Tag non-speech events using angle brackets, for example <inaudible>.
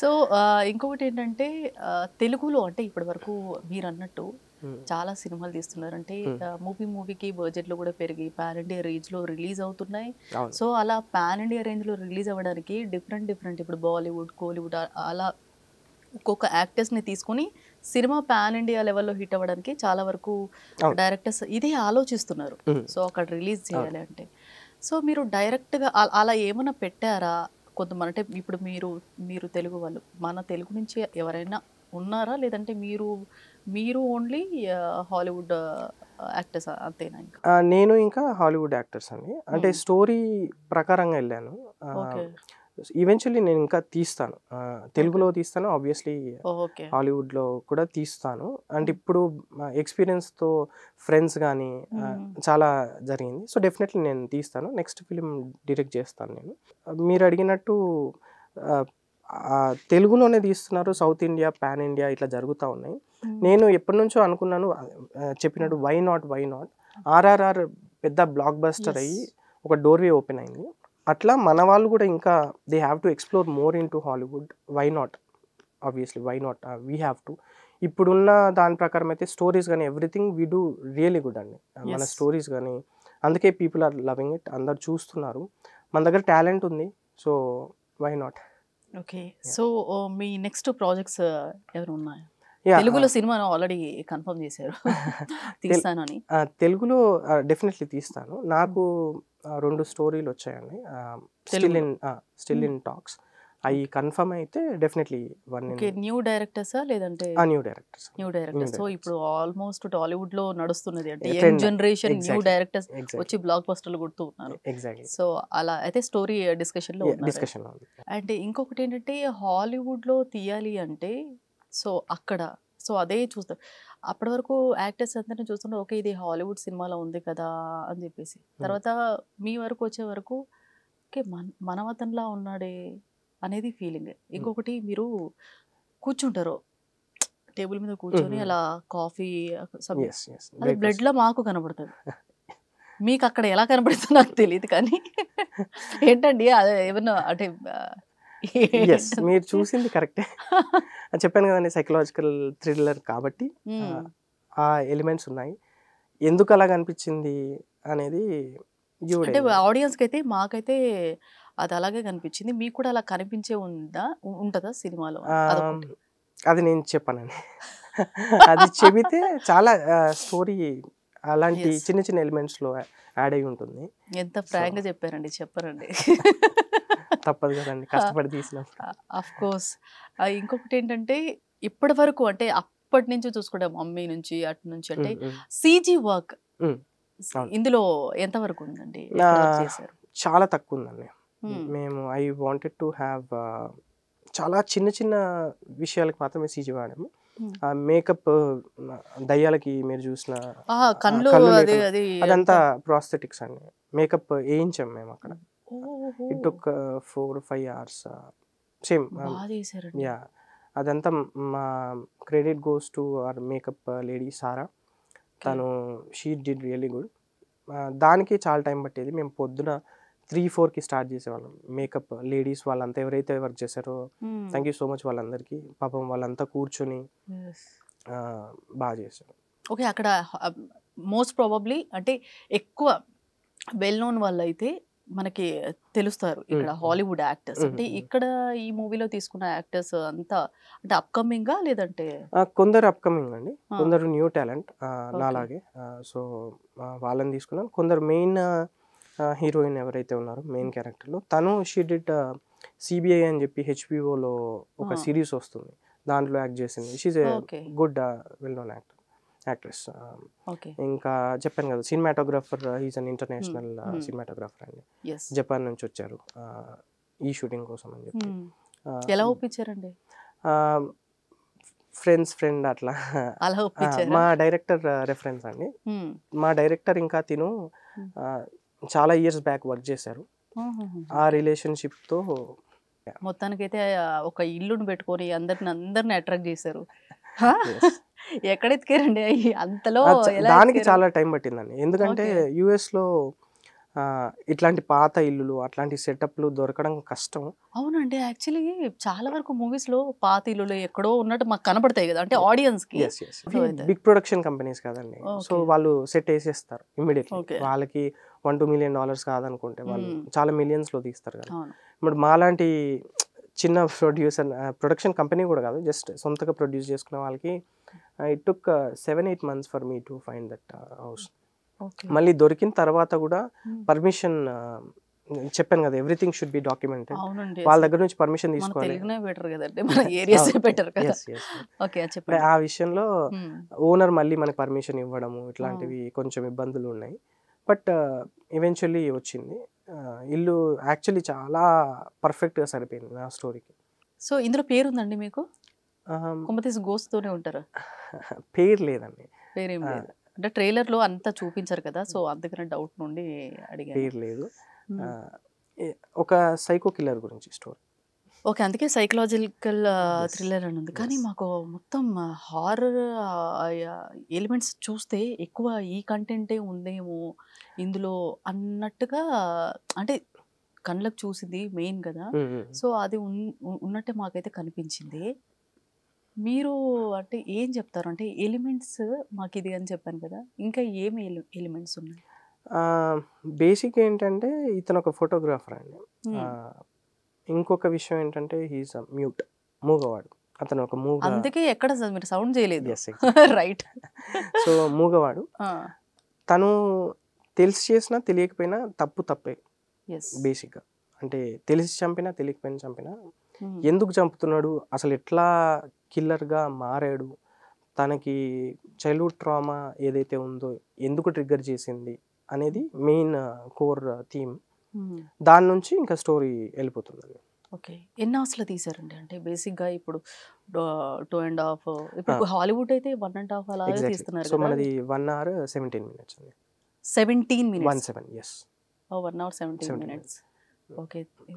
So ఇంకొకటి ఏంటంటే తెలుగులో అంటే ఇప్పటి వరకు మీరు అన్నట్టు చాలా సినిమాలు తీస్తున్నారు అంటే మూవీ మూవీకి బడ్జెట్లు కూడా పెరిగి పాన్ ఇండియా రేంజ్ లో రిలీజ్ అవుతున్నాయి సో అలా పాన్ ఇండియా రేంజ్ లో రిలీజ్ అవ్వడానికి డిఫరెంట్ డిఫరెంట్ ఇప్పుడు బాలీవుడ్ కోలీవుడ్ అలా ఒక్కొక్క యాక్టర్స్ని తీసుకుని సినిమా పాన్ ఇండియా లెవెల్లో హిట్ అవ్వడానికి చాలా వరకు డైరెక్టర్స్ ఇదే ఆలోచిస్తున్నారు సో అక్కడ రిలీజ్ చేయాలి అంటే సో మీరు డైరెక్ట్గా అలా ఏమైనా పెట్టారా కొంతమంది అంటే ఇప్పుడు మీరు మీరు తెలుగు వాళ్ళు మన తెలుగు నుంచి ఎవరైనా ఉన్నారా లేదంటే మీరు మీరు ఓన్లీ హాలీవుడ్ యాక్టర్స్ అంతేనా ఇంకా నేను ఇంకా హాలీవుడ్ యాక్టర్స్ అండి అంటే స్టోరీ hmm. ప్రకారంగా వెళ్ళాను ఈవెన్చువల్లీ నేను ఇంకా తీస్తాను తెలుగులో తీస్తాను ఆబ్వియస్లీ హాలీవుడ్లో కూడా తీస్తాను అండ్ mm-hmm. ఇప్పుడు ఎక్స్పీరియన్స్తో ఫ్రెండ్స్ కానీ చాలా జరిగింది సో డెఫినెట్లీ నేను తీస్తాను నెక్స్ట్ ఫిలిం డైరెక్ట్ చేస్తాను నేను మీరు అడిగినట్టు తెలుగులోనే తీస్తున్నారు సౌత్ ఇండియా పాన్ ఇండియా ఇట్లా జరుగుతూ ఉన్నాయి mm-hmm. నేను ఎప్పటి నుంచో అనుకున్నాను చెప్పినట్టు why not why not RRR పెద్ద బ్లాక్ బస్టర్ అయ్యి ఒక డోర్వే ఓపెన్ అయింది అట్లా మన వాళ్ళు కూడా ఇంకా they have to explore more into Hollywood why not obviously why not we have to ఇప్పుడున్న దాని ప్రకారం అయితే స్టోరీస్ కానీ everything we do really good అండి uh, మన స్టోరీస్ కానీ అందుకే పీపుల్ ఆర్ లవింగ్ ఇట్ అందరు చూస్తున్నారు మన దగ్గర టాలెంట్ ఉంది so why not okay so మీ నెక్స్ట్ ప్రాజెక్ట్స్ ఎవరు ఉన్నాయా Uh. తెలుగులో సినిమాను ఆల్రెడీ కన్ఫర్మ్ చేశారు <laughs> తీస్తానని తెలుగులో డెఫినెట్లీ తీస్తాను నాకు రెండు స్టోరీలు వచ్చాయండి still in still hmm. In talks అవి కన్ఫర్మ్ అయితే డెఫినెట్లీ వన్ న్యూ డైరెక్టర్సా లేదంటే new directors new directors so ఇప్పుడు ఆల్మోస్ట్ టాలీవుడ్ లో నడుస్తున్నది అంటే జనరేషన్ న్యూ డైరెక్టర్స్ వచ్చి బ్లాక్ బస్టర్లు కొడుతూ ఉన్నారు ఎగ్జాక్ట్లీ సో అలా అయితే స్టోరీ డిస్కషన్ లో డిస్కషన్ అండ్ ఇంకొకటి ఏంటంటే హాలీవుడ్ లో తీయాలి అంటే సో అక్కడ సో అదే చూస్తాం అప్పటి వరకు యాక్టర్స్ అందరినీ చూస్తుంటే ఓకే ఇది హాలీవుడ్ సినిమాలో ఉంది కదా అని చెప్పేసి తర్వాత మీ వరకు వచ్చే వరకు ఓకే మన మనవతంలా ఉన్నాడే అనేది ఫీలింగ్ ఇంకొకటి మీరు కూర్చుంటారు టేబుల్ మీద కూర్చొని అలా కాఫీ అది బ్లడ్ లో మాకు కనబడుతుంది <laughs> మీకు అక్కడ ఎలా కనబడుతుందో నాకు తెలియదు కానీ <laughs> ఏంటండి ఏమన్నా అంటే ఎస్ <laughs> మీరు చూసింది కరెక్టే <laughs> చెప్పాను కదండి సైకలాజికల్ థ్రిల్లర్ కాబట్టి ఆ ఎలిమెంట్స్ ఉన్నాయి ఎందుకు అలా కనిపించింది అనేది అంటే ఆడియన్స్కి అయితే మాకైతే అది అలాగే కనిపించింది మీకు కూడా అలా కనిపించే ఉందా ఉంటుందా సినిమాలో అది నేను చెప్పానండి <laughs> అది చెబితే చాలా స్టోరీ అలాంటి చిన్న చిన్న ఎలిమెంట్స్లో యాడ్ అయి ఉంటుంది ఎంత ఫ్రాంక్గా చెప్పారండి చెప్పారండి తప్పదు కదండి కష్టపడి తీసిన అఫ్ కోర్స్ ఇంకొకటి ఏంటంటే ఇప్పటి వరకు అంటే అప్పటి నుంచి చూసుకుంటే మమ్మీ నుంచి అటు నుంచి అంటే సీజీ వర్క్ ఇందులో ఎంత వరకు ఉందండి చాలా తక్కువ ఉందండి మేము ఐ వాంటెడ్ టు హ్యావ్ చాలా చిన్న చిన్న విషయాలకు మాత్రమే సీజీ వాడాము మేకప్ దయ్యాలకి మీరు చూసిన అదంతా ప్రాస్థెటిక్స్ అండి మేకప్ వేయించాం మేము అక్కడ it four five hours same yeah అదంతా మా credit goes to our makeup lady Sara తను షీ డిడ్ రియలీ గుడ్ దానికి చాలా టైం పట్టేది మేము పొద్దున త్రీ ఫోర్కి స్టార్ట్ చేసేవాళ్ళం మేకప్ లేడీస్ వాళ్ళంతా ఎవరైతే వర్క్ చేశారో థ్యాంక్ యూ సో మచ్ వాళ్ళందరికీ పాపం వాళ్ళంతా కూర్చొని బాగా చేశారు ఓకే అక్కడ మోస్ట్ ప్రాబబ్లీ అంటే ఎక్కువ వెల్ నోన్ వాళ్ళు అయితే మనకి తెలుస్తారు ఇక్కడ హాలీవుడ్ యాక్టర్స్ అంటే ఇక్కడ ఈ మూవీలో తీసుకున్న యాక్టర్స్ అంతా అంటే అప్కమింగ్ లేదంటే కొందరు అప్కమింగ్ అండి కొందరు న్యూ టాలెంట్ నాలాగే సో వాళ్ళని తీసుకున్నాను కొందరు మెయిన్ హీరోయిన్ ఎవరైతే ఉన్నారో మెయిన్ క్యారెక్టర్లో తను షీ డిడ్ సిబిఐ అని చెప్పి హెచ్పిఓలో ఒక సిరీస్ వస్తుంది దాంట్లో యాక్ట్ చేసింది she's good well known actor actress ఇంకా చెప్పాను కదా cinematographer is an international hmm. Hmm. Cinematographer అండి జపాన్ నుంచి వచ్చారు ఈ షూటింగ్ కోసం అని చెప్పి hmm. ఎలా ఒప్పించారండి ఫ్రెండ్స్ ఫ్రెండ్ అట్లా మా డైరెక్టర్ రెఫరెన్స్ అండి మా డైరెక్టర్ ఇంకా తిను చాలా ఇయర్స్ బ్యాక్ వర్క్ చేశారు ఆ రిలేషన్షిప్ తో మొత్తానికైతే ఒక ఇల్లుని పెట్టుకొని అందరిని అందరిని అట్రాక్ట్ చేశారు <laughs> అంతలో దానికి చాలా టైం పట్టిందండి ఎందుకంటే యుఎస్లో ఇట్లాంటి పాత ఇల్లులు అట్లాంటి సెటప్లు దొరకడం కష్టం అవునండి యాక్చువల్లీ చాలా వరకు మూవీస్ లో పాత ఇల్లులు ఎక్కడో ఉన్నట్టు మాకు కనపడతాయి కదా అంటే ఆడియన్స్ కి బిగ్ ప్రొడక్షన్ కంపెనీస్ కదండి సో వాళ్ళు సెట్ వేసేస్తారు ఇమీడియట్ వాళ్ళకి వన్ టూ మిలియన్ డాలర్స్ కాదనుకుంటే వాళ్ళు hmm. చాలా మిలియన్స్ లో తీస్తారు కదా ఇప్పుడు మాలాంటి చిన్న ప్రొడ్యూసర్ ప్రొడక్షన్ కంపెనీ కూడా కాదు జస్ట్ సొంతగా ప్రొడ్యూస్ చేసుకున్న వాళ్ళకి it took seven eight months for me to find that house మళ్ళీ దొరికిన తర్వాత కూడా పర్మిషన్ hmm. చెప్పాను కదా ఎవ్రీథింగ్ షుడ్ బి డాక్యుమెంటెడ్ వాళ్ళ దగ్గర నుంచి పర్మిషన్ తీసుకోవాలి <laughs> ఆ విషయంలో ఓనర్ hmm. మళ్ళీ మనకి పర్మిషన్ ఇవ్వడము ఇట్లాంటివి hmm. కొంచెం ఇబ్బందులు ఉన్నాయి బట్ ఈవెన్చువల్లీ వచ్చింది ఇల్లు యాక్చువల్లీ చాలా పర్ఫెక్ట్గా సరిపోయింది నా స్టోరీకి సో ఇందులో పేరు ఉందండి మీకు కుమ్మతీసి గోస్తోనే ఉంటారు <laughs> పేరు లేదండి పేరేం లేదు అంటే ట్రైలర్లో అంతా చూపించారు కదా సో అందుకని డౌట్ నుండి అడిగారు పేరు లేదు ఒక సైకో కిల్లర్ గురించి స్టోరీ ఓకే అందుకే సైకలాజికల్ థ్రిల్లర్ అని ఉంది కానీ మాకు మొత్తం హారర్ ఎలిమెంట్స్ చూస్తే ఎక్కువ ఈ కంటెంటే ఉందేమో ఇందులో అన్నట్టుగా అంటే కళ్ళకు చూసింది మెయిన్ కదా సో అది ఉన్నట్టే మాకైతే కనిపించింది మీరు అంటే ఏం చెప్తారు అంటే ఎలిమెంట్స్ మాకు ఇది అని చెప్పాను కదా ఇంకా ఏమి ఎలిమెంట్స్ ఉన్నాయి బేసిక్ ఏంటంటే ఇతను ఒక ఫోటోగ్రాఫర్ అండి ఇంకొక విషయం ఏంటంటే హీస్ అ మ్యూట్ మూగవాడు అతను ఒక మూగ అందుకే ఎక్కడ మీరు సౌండ్ చేయలేదు రైట్ సో మూగవాడు తను తెలిసి చేసినా తెలియకపోయినా తప్పు తప్పే బేసిక్గా అంటే తెలిసి చంపినా తెలియకపోయినా చంపినా hmm. ఎందుకు చంపుతున్నాడు అసలు ఎట్లా కిల్లర్గా మారాడు తనకి చైల్డ్హుడ్ ట్రామా ఏదైతే ఉందో ఎందుకు ట్రిగ్గర్ చేసింది అనేది మెయిన్ కోర్ థీమ్ Hmm. దాని నుంచి ఇంకా స్టోరీ వెళ్ళిపోతుంది అది ఓకే ఎన్ని అవర్స్లో తీసారండి అంటే బేసిక్గా ఇప్పుడు టూ అండ్ హాఫ్ ఇప్పుడు హాలీవుడ్ అయితే వన్ అండ్ హాఫ్ అలా తీస్తున్నారు సో మనది వన్ అవర్ సెవెంటీన్ మినిట్స్ అండి seventeen minutes one seven yes one hour seventeen minutes okay